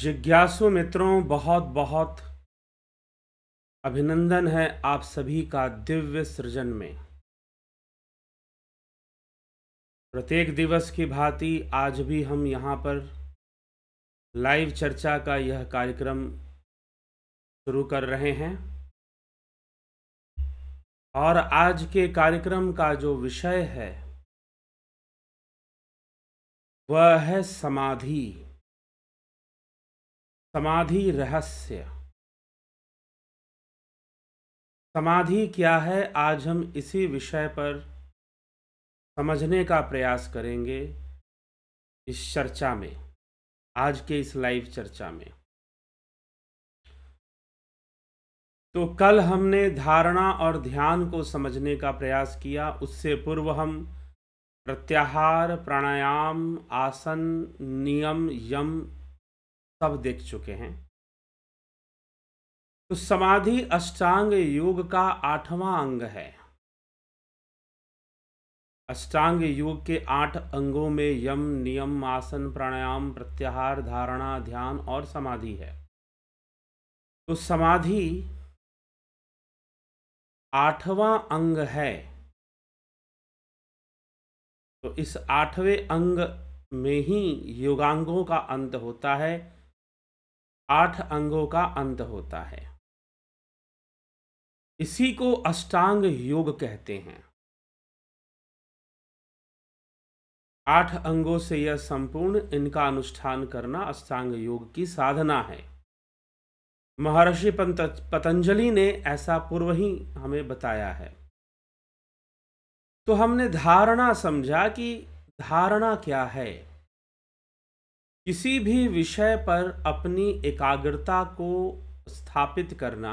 जिज्ञासु मित्रों बहुत बहुत अभिनंदन है आप सभी का दिव्य सृजन में प्रत्येक दिवस की भांति आज भी हम यहाँ पर लाइव चर्चा का यह कार्यक्रम शुरू कर रहे हैं और आज के कार्यक्रम का जो विषय है वह है समाधि समाधि रहस्य समाधि क्या है आज हम इसी विषय पर समझने का प्रयास करेंगे इस चर्चा में आज के इस लाइव चर्चा में तो कल हमने धारणा और ध्यान को समझने का प्रयास किया उससे पूर्व हम प्रत्याहार प्राणायाम आसन नियम यम सब देख चुके हैं तो समाधि अष्टांग योग का आठवां अंग है अष्टांग योग के आठ अंगों में यम नियम आसन प्राणायाम प्रत्याहार धारणा ध्यान और समाधि है तो समाधि आठवां अंग है तो इस आठवें अंग में ही योगांगों का अंत होता है आठ अंगों का अंत होता है इसी को अष्टांग योग कहते हैं आठ अंगों से यह संपूर्ण इनका अनुष्ठान करना अष्टांग योग की साधना है महर्षि पतंजलि ने ऐसा पूर्व ही हमें बताया है तो हमने धारणा समझा कि धारणा क्या है किसी भी विषय पर अपनी एकाग्रता को स्थापित करना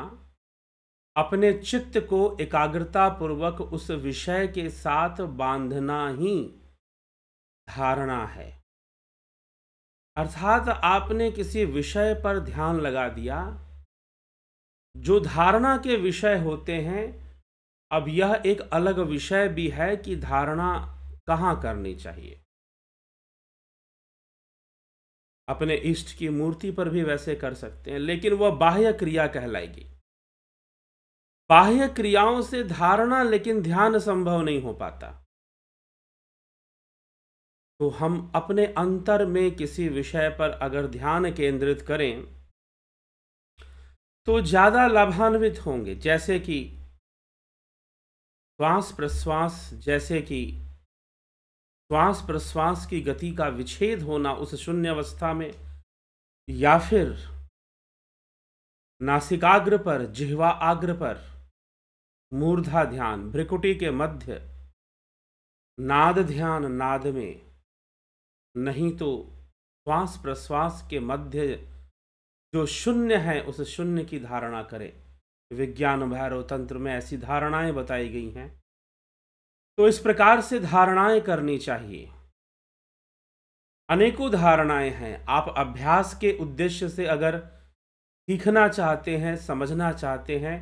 अपने चित्त को एकाग्रता पूर्वक उस विषय के साथ बांधना ही धारणा है अर्थात आपने किसी विषय पर ध्यान लगा दिया जो धारणा के विषय होते हैं अब यह एक अलग विषय भी है कि धारणा कहाँ करनी चाहिए अपने इष्ट की मूर्ति पर भी वैसे कर सकते हैं लेकिन वह बाह्य क्रिया कहलाएगी बाह्य क्रियाओं से धारणा लेकिन ध्यान संभव नहीं हो पाता तो हम अपने अंतर में किसी विषय पर अगर ध्यान केंद्रित करें तो ज्यादा लाभान्वित होंगे जैसे कि श्वास प्रश्वास जैसे कि श्वास प्रश्वास की गति का विच्छेद होना उस शून्य अवस्था में या फिर नासिकाग्र पर जिहवा आग्र पर मूर्धा ध्यान भ्रिकुटी के मध्य नाद ध्यान नाद में नहीं तो श्वास प्रश्वास के मध्य जो शून्य है उस शून्य की धारणा करें विज्ञान भैरव तंत्र में ऐसी धारणाएं बताई गई हैं तो इस प्रकार से धारणाएं करनी चाहिए अनेकों धारणाएं हैं आप अभ्यास के उद्देश्य से अगर सीखना चाहते हैं समझना चाहते हैं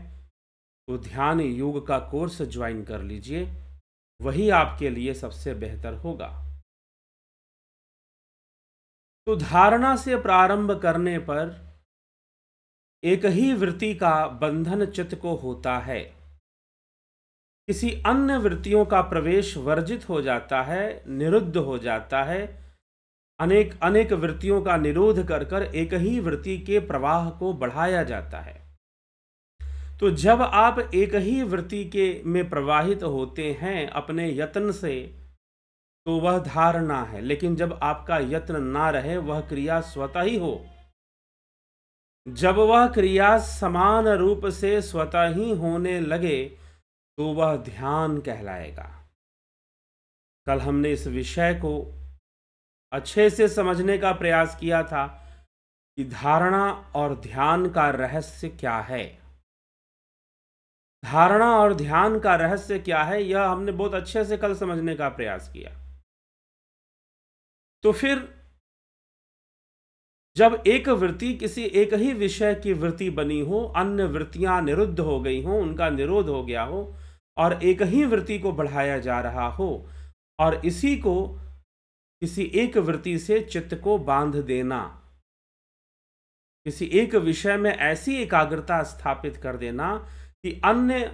तो ध्यान योग का कोर्स ज्वाइन कर लीजिए वही आपके लिए सबसे बेहतर होगा तो धारणा से प्रारंभ करने पर एक ही वृत्ति का बंधन चित्त को होता है किसी अन्य वृत्तियों का प्रवेश वर्जित हो जाता है निरुद्ध हो जाता है अनेक अनेक वृत्तियों का निरोध कर कर एक ही वृत्ति के प्रवाह को बढ़ाया जाता है तो जब आप एक ही वृत्ति के में प्रवाहित होते हैं अपने यत्न से तो वह धारणा है लेकिन जब आपका यत्न ना रहे वह क्रिया स्वतः ही हो जब वह क्रिया समान रूप से स्वतः ही होने लगे तो वह ध्यान कहलाएगा कल हमने इस विषय को अच्छे से समझने का प्रयास किया था कि धारणा और ध्यान का रहस्य क्या है धारणा और ध्यान का रहस्य क्या है यह हमने बहुत अच्छे से कल समझने का प्रयास किया तो फिर जब एक वृत्ति किसी एक ही विषय की वृत्ति बनी हो अन्य वृत्तियां निरुद्ध हो गई हो उनका निरोध हो गया हो और एक ही वृत्ति को बढ़ाया जा रहा हो और इसी को किसी एक वृत्ति से चित्त को बांध देना किसी एक विषय में ऐसी एकाग्रता स्थापित कर देना कि अन्य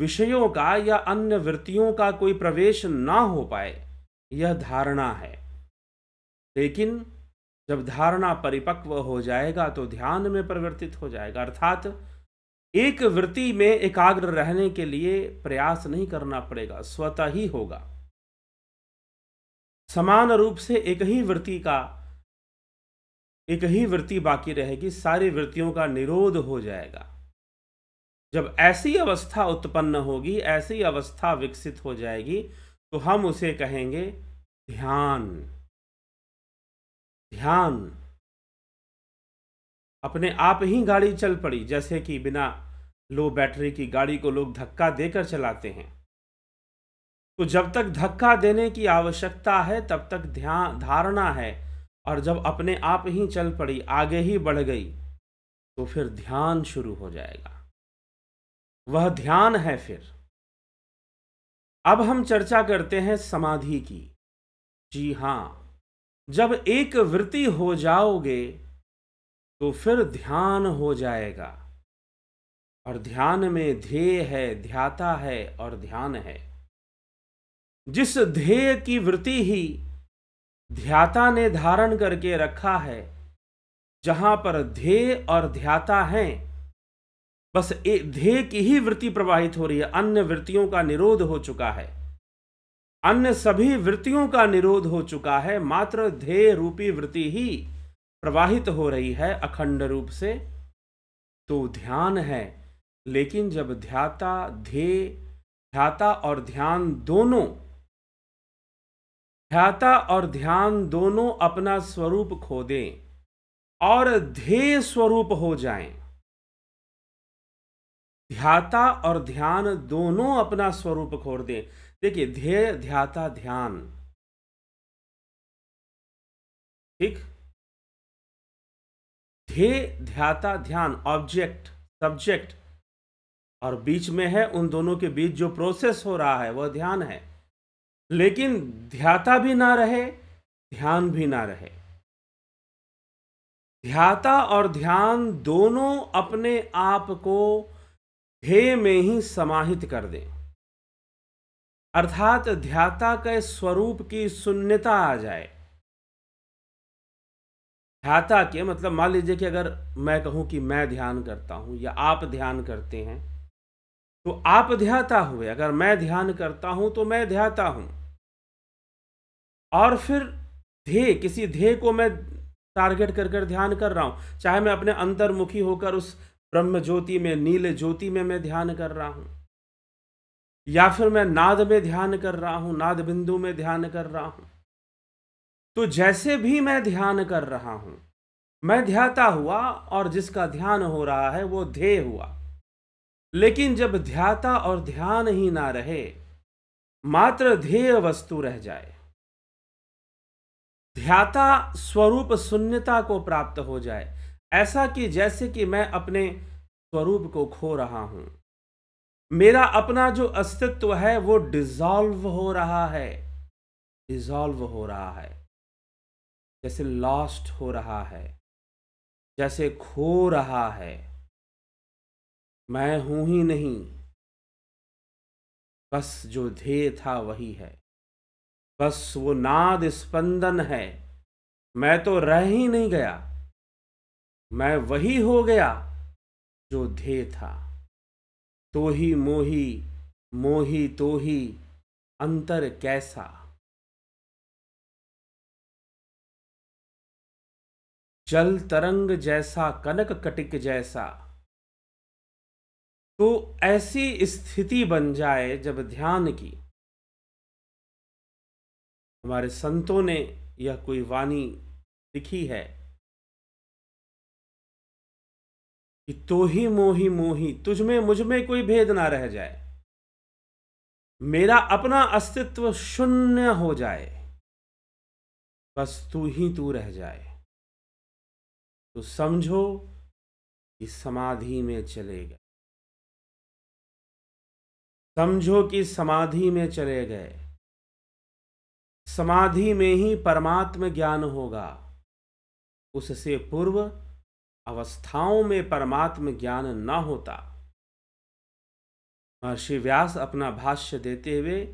विषयों का या अन्य वृत्तियों का कोई प्रवेश ना हो पाए यह धारणा है लेकिन जब धारणा परिपक्व हो जाएगा तो ध्यान में परिवर्तित हो जाएगा अर्थात एक वृत्ति में एकाग्र रहने के लिए प्रयास नहीं करना पड़ेगा स्वतः ही होगा समान रूप से एक ही वृत्ति का एक ही वृत्ति बाकी रहेगी सारी वृत्तियों का निरोध हो जाएगा जब ऐसी अवस्था उत्पन्न होगी ऐसी अवस्था विकसित हो जाएगी तो हम उसे कहेंगे ध्यान ध्यान अपने आप ही गाड़ी चल पड़ी जैसे कि बिना लो बैटरी की गाड़ी को लोग धक्का देकर चलाते हैं तो जब तक धक्का देने की आवश्यकता है तब तक ध्यान धारणा है और जब अपने आप ही चल पड़ी आगे ही बढ़ गई तो फिर ध्यान शुरू हो जाएगा वह ध्यान है फिर अब हम चर्चा करते हैं समाधि की जी हां जब एक वृत्ति हो जाओगे तो फिर ध्यान हो जाएगा और ध्यान में ध्येय है ध्याता है और ध्यान है जिस ध्येय की वृत्ति ही ध्याता ने धारण करके रखा है जहां पर ध्येय और ध्याता हैं बस ध्येय की ही वृत्ति प्रवाहित हो रही है अन्य वृत्तियों का निरोध हो चुका है अन्य सभी वृत्तियों का निरोध हो चुका है मात्र ध्येय रूपी वृत्ति ही प्रवाहित हो रही है अखंड रूप से तो ध्यान है लेकिन जब ध्याता ध्येय ध्याता और ध्यान दोनों ध्याता और ध्यान दोनों अपना स्वरूप खो दें और ध्येय स्वरूप हो जाएं ध्याता और ध्यान दोनों अपना स्वरूप खो दें देखिए ध्येय ध्याता ध्यान ठीक ध्येय ध्याता ध्यान ऑब्जेक्ट सब्जेक्ट और बीच में है उन दोनों के बीच जो प्रोसेस हो रहा है वह ध्यान है लेकिन ध्याता भी ना रहे ध्यान भी ना रहे ध्याता और ध्यान दोनों अपने आप को हे में ही समाहित कर दें अर्थात ध्याता के स्वरूप की शून्यता आ जाए ध्याता के मतलब मान लीजिए कि अगर मैं कहूं कि मैं ध्यान करता हूं या आप ध्यान करते हैं तो आप ध्याता हुए अगर मैं ध्यान करता हूं तो मैं ध्याता हूं और फिर ध्येय किसी ध्येय को मैं टारगेट कर कर ध्यान कर रहा हूं चाहे मैं अपने अंतर्मुखी होकर उस ब्रह्म ज्योति में नील ज्योति में मैं ध्यान कर रहा हूं या फिर मैं नाद में ध्यान कर रहा हूं नाद बिंदु में ध्यान कर रहा हूं तो जैसे भी मैं ध्यान कर रहा हूं मैं ध्याता हुआ और जिसका ध्यान हो रहा है वो ध्येय हुआ लेकिन जब ध्याता और ध्यान ही ना रहे मात्र ध्येय वस्तु रह जाए ध्याता स्वरूप शून्यता को प्राप्त हो जाए ऐसा कि जैसे कि मैं अपने स्वरूप को खो रहा हूं मेरा अपना जो अस्तित्व है वो डिजॉल्व हो रहा है डिजॉल्व हो रहा है जैसे लॉस्ट हो रहा है जैसे खो रहा है मैं हूं ही नहीं बस जो ध्येय था वही है बस वो नाद स्पंदन है मैं तो रह ही नहीं गया मैं वही हो गया जो ध्येय था तो ही मोही मोही तो ही अंतर कैसा जल तरंग जैसा कनक कटिक जैसा तो ऐसी स्थिति बन जाए जब ध्यान की हमारे संतों ने यह कोई वाणी लिखी है कि तो ही मोही मोही तुझमें मुझमें कोई भेद ना रह जाए मेरा अपना अस्तित्व शून्य हो जाए बस तू ही तू रह जाए तो समझो कि समाधि में चले गए समझो कि समाधि में चले गए समाधि में ही परमात्म ज्ञान होगा उससे पूर्व अवस्थाओं में परमात्म ज्ञान न होता महर्षि व्यास अपना भाष्य देते हुए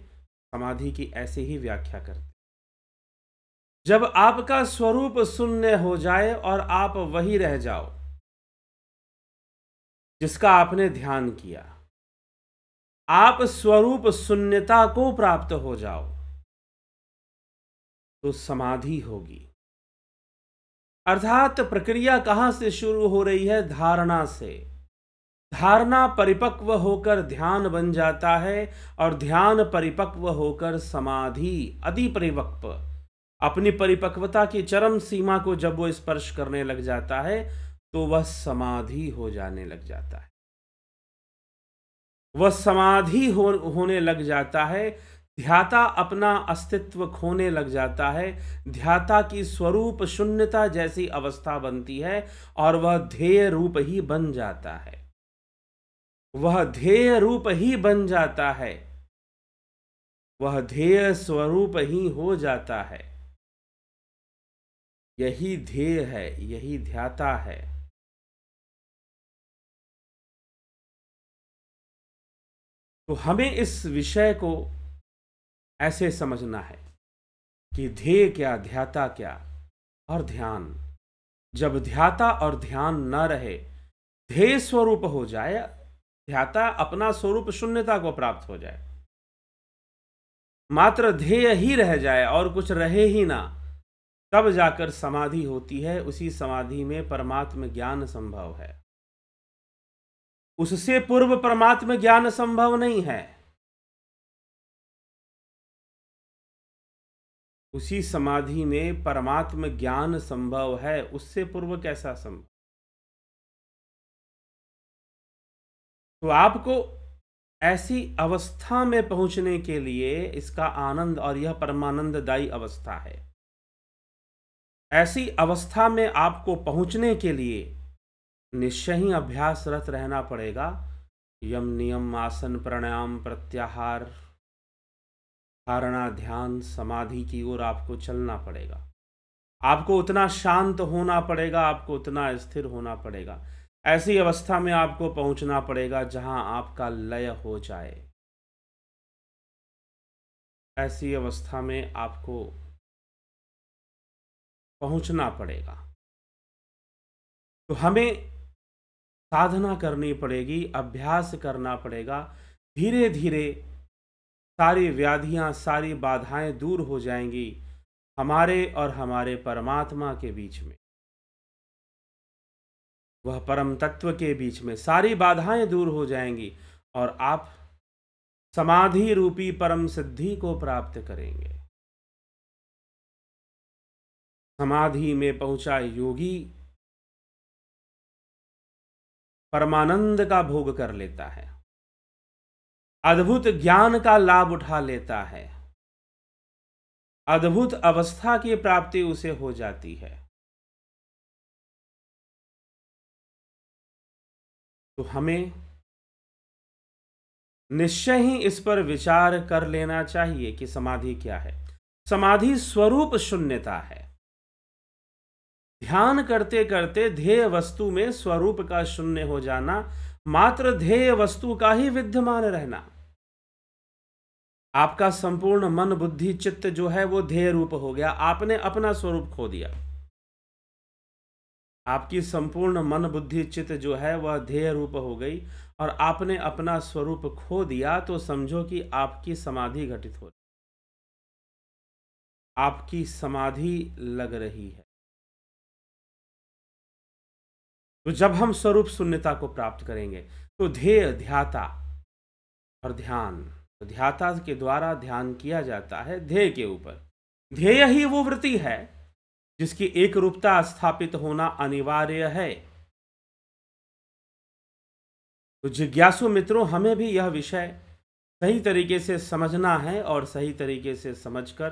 समाधि की ऐसे ही व्याख्या करते जब आपका स्वरूप शून्य हो जाए और आप वही रह जाओ जिसका आपने ध्यान किया आप स्वरूप शून्यता को प्राप्त हो जाओ तो समाधि होगी अर्थात प्रक्रिया कहां से शुरू हो रही है धारणा से धारणा परिपक्व होकर ध्यान बन जाता है और ध्यान परिपक्व होकर समाधि अधिपरिपक्व अपनी परिपक्वता की चरम सीमा को जब वो स्पर्श करने लग जाता है तो वह समाधि हो जाने लग जाता है वह समाधि हो, होने लग जाता है ध्याता अपना अस्तित्व खोने लग जाता है ध्याता की स्वरूप शून्यता जैसी अवस्था बनती है और वह ध्येय रूप ही बन जाता है वह ध्येय रूप ही बन जाता है वह ध्येय स्वरूप ही हो जाता है यही ध्येय है यही ध्याता है तो हमें इस विषय को ऐसे समझना है कि ध्येय क्या ध्याता क्या और ध्यान जब ध्याता और ध्यान न रहे ध्येय स्वरूप हो जाए ध्याता अपना स्वरूप शून्यता को प्राप्त हो जाए मात्र ध्येय ही रह जाए और कुछ रहे ही ना तब जाकर समाधि होती है उसी समाधि में परमात्म ज्ञान संभव है उससे पूर्व परमात्म ज्ञान संभव नहीं है उसी समाधि में परमात्म ज्ञान संभव है उससे पूर्व कैसा संभव तो आपको ऐसी अवस्था में पहुंचने के लिए इसका आनंद और यह परमानंददायी अवस्था है ऐसी अवस्था में आपको पहुंचने के लिए निश्चय ही अभ्यासरत रहना पड़ेगा यम नियम आसन प्राणायाम प्रत्याहार धारणा ध्यान समाधि की ओर आपको चलना पड़ेगा आपको उतना शांत होना पड़ेगा आपको उतना स्थिर होना पड़ेगा ऐसी अवस्था में आपको पहुंचना पड़ेगा जहां आपका लय हो जाए ऐसी अवस्था में आपको पहुंचना पड़ेगा तो हमें साधना करनी पड़ेगी अभ्यास करना पड़ेगा धीरे धीरे सारी व्याधियां सारी बाधाएं दूर हो जाएंगी हमारे और हमारे परमात्मा के बीच में वह परम तत्व के बीच में सारी बाधाएं दूर हो जाएंगी और आप समाधि रूपी परम सिद्धि को प्राप्त करेंगे समाधि में पहुंचा योगी परमानंद का भोग कर लेता है अद्भुत ज्ञान का लाभ उठा लेता है अद्भुत अवस्था की प्राप्ति उसे हो जाती है तो हमें निश्चय ही इस पर विचार कर लेना चाहिए कि समाधि क्या है समाधि स्वरूप शून्यता है ध्यान करते करते ध्येय वस्तु में स्वरूप का शून्य हो जाना मात्र ध्येय वस्तु का ही विद्यमान रहना आपका संपूर्ण मन बुद्धि चित्त जो है वो ध्येय रूप हो गया आपने अपना स्वरूप खो दिया आपकी संपूर्ण मन बुद्धि चित्त जो है वह ध्येय रूप हो गई और आपने अपना स्वरूप खो दिया तो समझो कि आपकी समाधि घटित हो रही आपकी समाधि लग रही है तो जब हम स्वरूप शून्यता को प्राप्त करेंगे तो ध्येय ध्याता और ध्यान तो ध्याता के द्वारा ध्यान किया जाता है ध्येय के ऊपर ध्येय ही वो वृत्ति है जिसकी एक रूपता स्थापित होना अनिवार्य है तो जिज्ञासु मित्रों हमें भी यह विषय सही तरीके से समझना है और सही तरीके से समझकर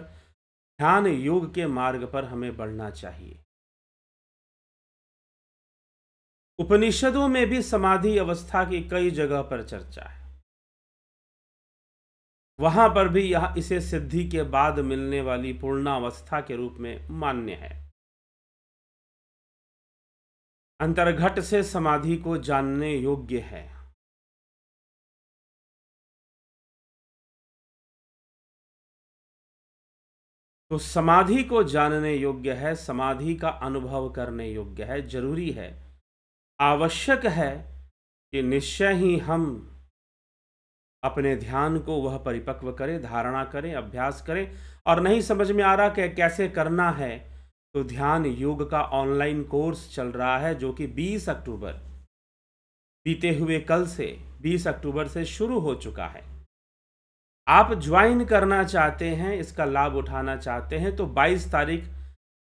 ध्यान योग के मार्ग पर हमें बढ़ना चाहिए उपनिषदों में भी समाधि अवस्था की कई जगह पर चर्चा है वहां पर भी यह इसे सिद्धि के बाद मिलने वाली पूर्णावस्था के रूप में मान्य है अंतर्घट से समाधि को जानने योग्य है तो समाधि को जानने योग्य है समाधि का अनुभव करने योग्य है जरूरी है आवश्यक है कि निश्चय ही हम अपने ध्यान को वह परिपक्व करें धारणा करें अभ्यास करें और नहीं समझ में आ रहा कि कैसे करना है तो ध्यान योग का ऑनलाइन कोर्स चल रहा है जो कि 20 अक्टूबर बीते हुए कल से 20 अक्टूबर से शुरू हो चुका है आप ज्वाइन करना चाहते हैं इसका लाभ उठाना चाहते हैं तो 22 तारीख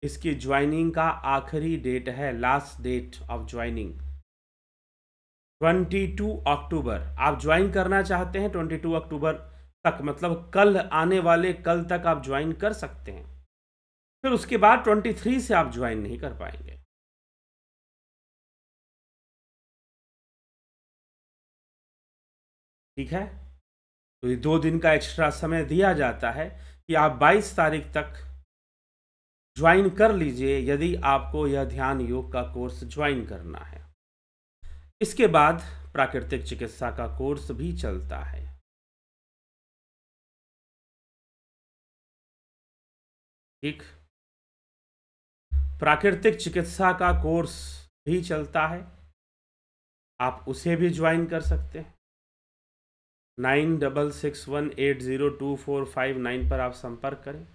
इसकी ज्वाइनिंग का आखिरी डेट है लास्ट डेट ऑफ ज्वाइनिंग 22 अक्टूबर आप ज्वाइन करना चाहते हैं 22 अक्टूबर तक मतलब कल आने वाले कल तक आप ज्वाइन कर सकते हैं फिर उसके बाद 23 से आप ज्वाइन नहीं कर पाएंगे ठीक है तो ये दो दिन का एक्स्ट्रा समय दिया जाता है कि आप 22 तारीख तक ज्वाइन कर लीजिए यदि आपको यह ध्यान योग का कोर्स ज्वाइन करना है इसके बाद प्राकृतिक चिकित्सा का कोर्स भी चलता है ठीक प्राकृतिक चिकित्सा का कोर्स भी चलता है आप उसे भी ज्वाइन कर सकते हैं nine double six one eight zero two four five nine पर आप संपर्क करें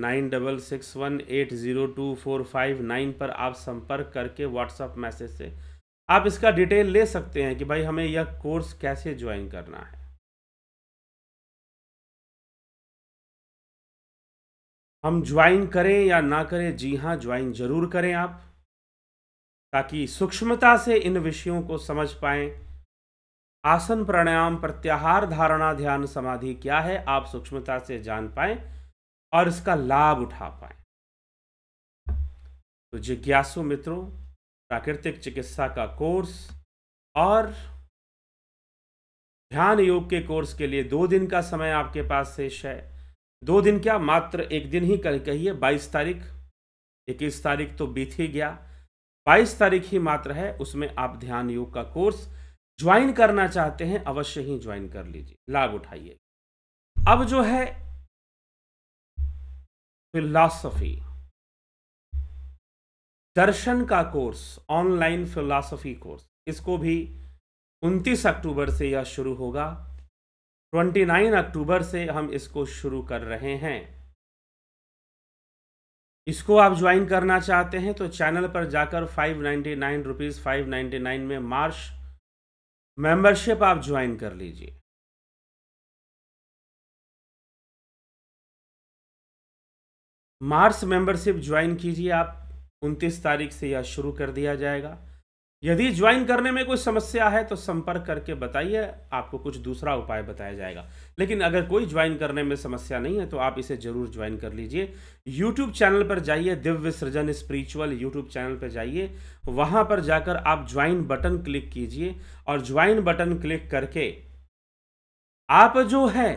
nine double six one eight zero two four five nine पर आप संपर्क करके व्हाट्सएप मैसेज से आप इसका डिटेल ले सकते हैं कि भाई हमें यह कोर्स कैसे ज्वाइन करना है हम ज्वाइन करें या ना करें जी हां ज्वाइन जरूर करें आप ताकि सूक्ष्मता से इन विषयों को समझ पाएं आसन प्राणायाम प्रत्याहार धारणा ध्यान समाधि क्या है आप सूक्ष्मता से जान पाएं और इसका लाभ उठा पाएं तो जिज्ञासु मित्रों प्राकृतिक चिकित्सा का कोर्स और ध्यान योग के कोर्स के लिए दो दिन का समय आपके पास शेष है दो दिन क्या मात्र एक दिन ही कल कहिए बाईस तारीख इक्कीस तारीख तो बीत ही गया बाईस तारीख ही मात्र है उसमें आप ध्यान योग का कोर्स ज्वाइन करना चाहते हैं अवश्य ही ज्वाइन कर लीजिए लाभ उठाइए अब जो है फिलॉसफी दर्शन का कोर्स ऑनलाइन फिलोसफी कोर्स इसको भी 29 अक्टूबर से यह शुरू होगा 29 अक्टूबर से हम इसको शुरू कर रहे हैं इसको आप ज्वाइन करना चाहते हैं तो चैनल पर जाकर five ninety nine rupees five ninety nine में मार्च मेंबरशिप आप ज्वाइन कर लीजिए मार्च मेंबरशिप ज्वाइन कीजिए आप उनतीस तारीख से यह शुरू कर दिया जाएगा यदि ज्वाइन करने में कोई समस्या है तो संपर्क करके बताइए आपको कुछ दूसरा उपाय बताया जाएगा लेकिन अगर कोई ज्वाइन करने में समस्या नहीं है तो आप इसे जरूर ज्वाइन कर लीजिए यूट्यूब चैनल पर जाइए दिव्य सृजन स्पिरिचुअल यूट्यूब चैनल पर जाइए वहां पर जाकर आप ज्वाइन बटन क्लिक कीजिए और ज्वाइन बटन क्लिक करके आप जो है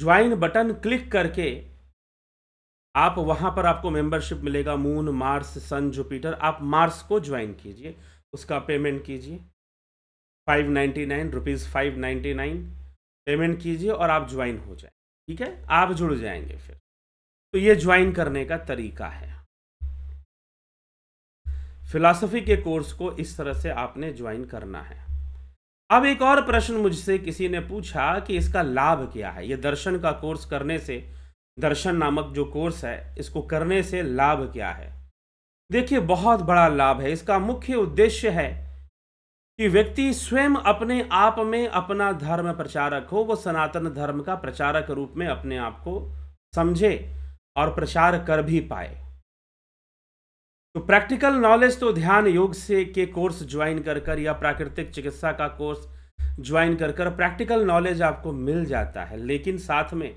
ज्वाइन बटन क्लिक करके आप वहाँ पर आपको मेंबरशिप मिलेगा मून मार्स सन जुपिटर आप मार्स को ज्वाइन कीजिए उसका पेमेंट कीजिए five ninety nine rupees five ninety nine payment कीजिए और आप ज्वाइन हो जाए ठीक है आप जुड़ जाएंगे फिर तो ये ज्वाइन करने का तरीका है फिलॉसफी के कोर्स को इस तरह से आपने ज्वाइन करना है अब एक और प्रश्न मुझसे किसी ने पूछा कि इसका लाभ क्या है ये दर्शन का कोर्स करने से दर्शन नामक जो कोर्स है इसको करने से लाभ क्या है देखिए बहुत बड़ा लाभ है इसका मुख्य उद्देश्य है कि व्यक्ति स्वयं अपने आप में अपना धर्म प्रचारक हो वो सनातन धर्म का प्रचारक रूप में अपने आप को समझे और प्रचार कर भी पाए तो प्रैक्टिकल नॉलेज तो ध्यान योग से के कोर्स ज्वाइन कर कर या प्राकृतिक चिकित्सा का कोर्स ज्वाइन कर कर प्रैक्टिकल नॉलेज आपको मिल जाता है लेकिन साथ में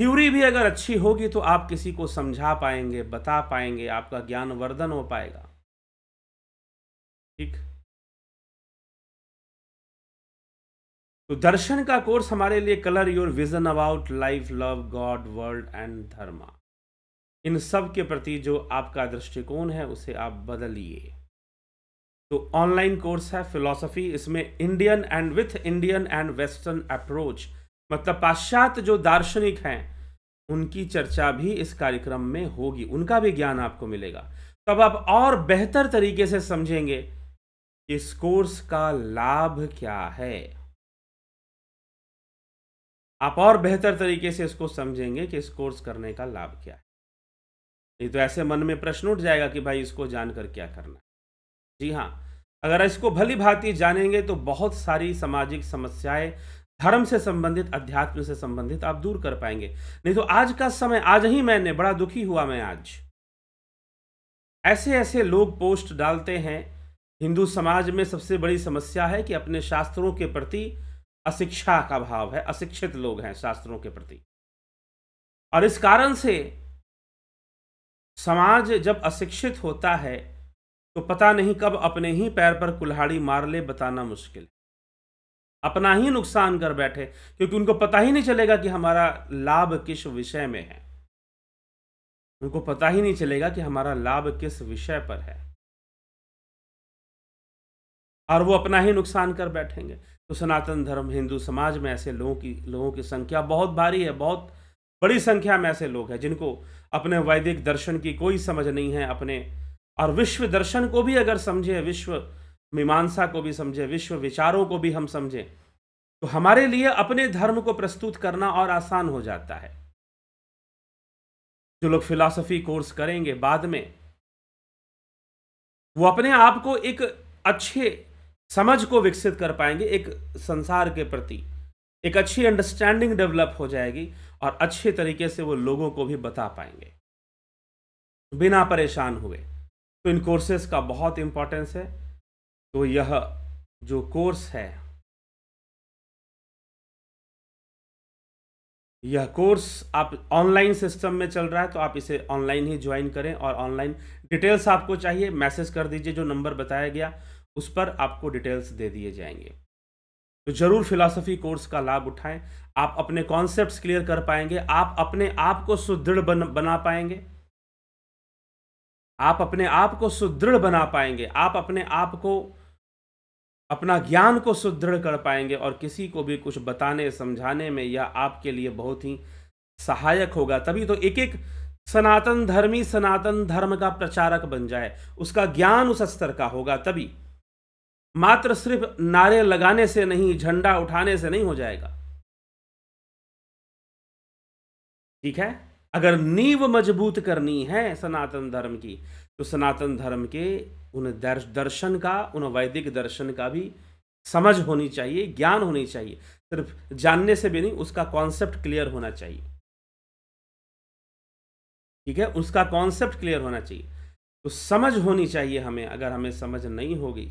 थ्योरी भी अगर अच्छी होगी तो आप किसी को समझा पाएंगे बता पाएंगे आपका ज्ञान वर्धन हो पाएगा ठीक तो दर्शन का कोर्स हमारे लिए colour your vision about life love God world and dharma इन सब के प्रति जो आपका दृष्टिकोण है उसे आप बदलिए तो ऑनलाइन कोर्स है फिलॉसफी इसमें Indian and with Indian and western approach मतलब पाश्चात्य जो दार्शनिक हैं उनकी चर्चा भी इस कार्यक्रम में होगी उनका भी ज्ञान आपको मिलेगा तब तो आप और बेहतर तरीके से समझेंगे इस कोर्स का लाभ क्या है आप और बेहतर तरीके से इसको समझेंगे कि इस कोर्स करने का लाभ क्या है नहीं तो ऐसे मन में प्रश्न उठ जाएगा कि भाई इसको जानकर क्या करना है जी हाँ अगर इसको भली भांति जानेंगे तो बहुत सारी सामाजिक समस्याएं धर्म से संबंधित अध्यात्म से संबंधित आप दूर कर पाएंगे नहीं तो आज का समय आज ही मैंने बड़ा दुखी हुआ मैं आज ऐसे ऐसे लोग पोस्ट डालते हैं हिंदू समाज में सबसे बड़ी समस्या है कि अपने शास्त्रों के प्रति अशिक्षा का भाव है अशिक्षित लोग हैं शास्त्रों के प्रति और इस कारण से समाज जब अशिक्षित होता है तो पता नहीं कब अपने ही पैर पर कुल्हाड़ी मार ले बताना मुश्किल है अपना ही नुकसान कर बैठे क्योंकि उनको पता ही नहीं चलेगा कि हमारा लाभ किस विषय में है उनको पता ही नहीं चलेगा कि हमारा लाभ किस विषय पर है और वो अपना ही नुकसान कर बैठेंगे तो सनातन धर्म हिंदू समाज में ऐसे लोगों की लोगों की संख्या बहुत भारी है बहुत बड़ी संख्या में ऐसे लोग हैं जिनको अपने वैदिक दर्शन की कोई समझ नहीं है अपने और विश्व दर्शन को भी अगर समझे विश्व मीमांसा को भी समझें विश्व विचारों को भी हम समझें तो हमारे लिए अपने धर्म को प्रस्तुत करना और आसान हो जाता है जो लोग फिलॉसफी कोर्स करेंगे बाद में वो अपने आप को एक अच्छे समझ को विकसित कर पाएंगे एक संसार के प्रति एक अच्छी अंडरस्टैंडिंग डेवलप हो जाएगी और अच्छे तरीके से वो लोगों को भी बता पाएंगे बिना परेशान हुए तो इन कोर्सेज का बहुत इंपॉर्टेंस है तो यह जो कोर्स है यह कोर्स आप ऑनलाइन सिस्टम में चल रहा है तो आप इसे ऑनलाइन ही ज्वाइन करें और ऑनलाइन डिटेल्स आपको चाहिए मैसेज कर दीजिए जो नंबर बताया गया उस पर आपको डिटेल्स दे दिए जाएंगे तो ज़रूर फिलासफी कोर्स का लाभ उठाएं आप अपने कॉन्सेप्ट्स क्लियर कर पाएंगे आप अपने आप को सुदृढ़ बन, बना पाएंगे आप अपने आप को सुदृढ़ बना पाएंगे आप अपने आप को अपना ज्ञान को सुदृढ़ कर पाएंगे और किसी को भी कुछ बताने समझाने में यह आपके लिए बहुत ही सहायक होगा तभी तो एक एक सनातन धर्मी सनातन धर्म का प्रचारक बन जाए उसका ज्ञान उस स्तर का होगा तभी मात्र सिर्फ नारे लगाने से नहीं झंडा उठाने से नहीं हो जाएगा ठीक है अगर नींव मजबूत करनी है सनातन धर्म की तो सनातन धर्म के उन दर्श दर्शन का उन वैदिक दर्शन का भी समझ होनी चाहिए ज्ञान होनी चाहिए सिर्फ जानने से भी नहीं उसका कॉन्सेप्ट क्लियर होना चाहिए ठीक है उसका कॉन्सेप्ट क्लियर होना चाहिए तो समझ होनी चाहिए हमें अगर हमें समझ नहीं होगी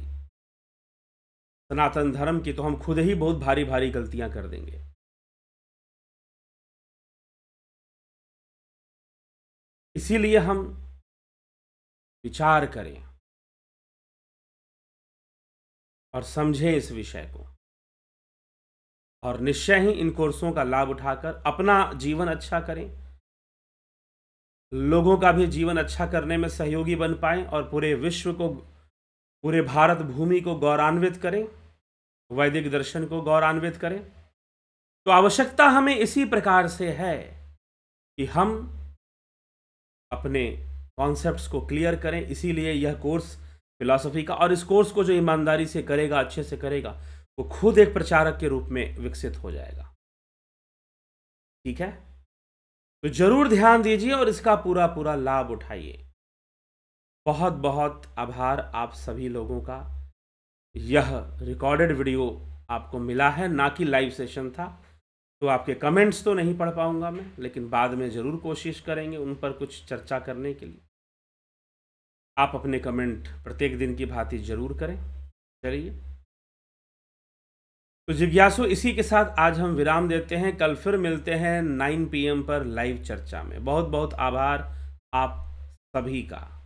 सनातन धर्म की तो हम खुद ही बहुत भारी भारी गलतियां कर देंगे इसीलिए हम विचार करें और समझें इस विषय को और निश्चय ही इन कोर्सों का लाभ उठाकर अपना जीवन अच्छा करें लोगों का भी जीवन अच्छा करने में सहयोगी बन पाएं और पूरे विश्व को पूरे भारत भूमि को गौरवान्वित करें वैदिक दर्शन को गौरवान्वित करें तो आवश्यकता हमें इसी प्रकार से है कि हम अपने कॉन्सेप्ट्स को क्लियर करें इसीलिए यह कोर्स फिलासफी का और इस कोर्स को जो ईमानदारी से करेगा अच्छे से करेगा वो खुद एक प्रचारक के रूप में विकसित हो जाएगा ठीक है तो जरूर ध्यान दीजिए और इसका पूरा पूरा लाभ उठाइए बहुत बहुत आभार आप सभी लोगों का यह रिकॉर्डेड वीडियो आपको मिला है ना कि लाइव सेशन था तो आपके कमेंट्स तो नहीं पढ़ पाऊंगा मैं लेकिन बाद में ज़रूर कोशिश करेंगे उन पर कुछ चर्चा करने के लिए आप अपने कमेंट प्रत्येक दिन की भांति जरूर करें चलिए तो जिज्ञासु इसी के साथ आज हम विराम देते हैं कल फिर मिलते हैं 9 पीएम पर लाइव चर्चा में बहुत बहुत आभार आप सभी का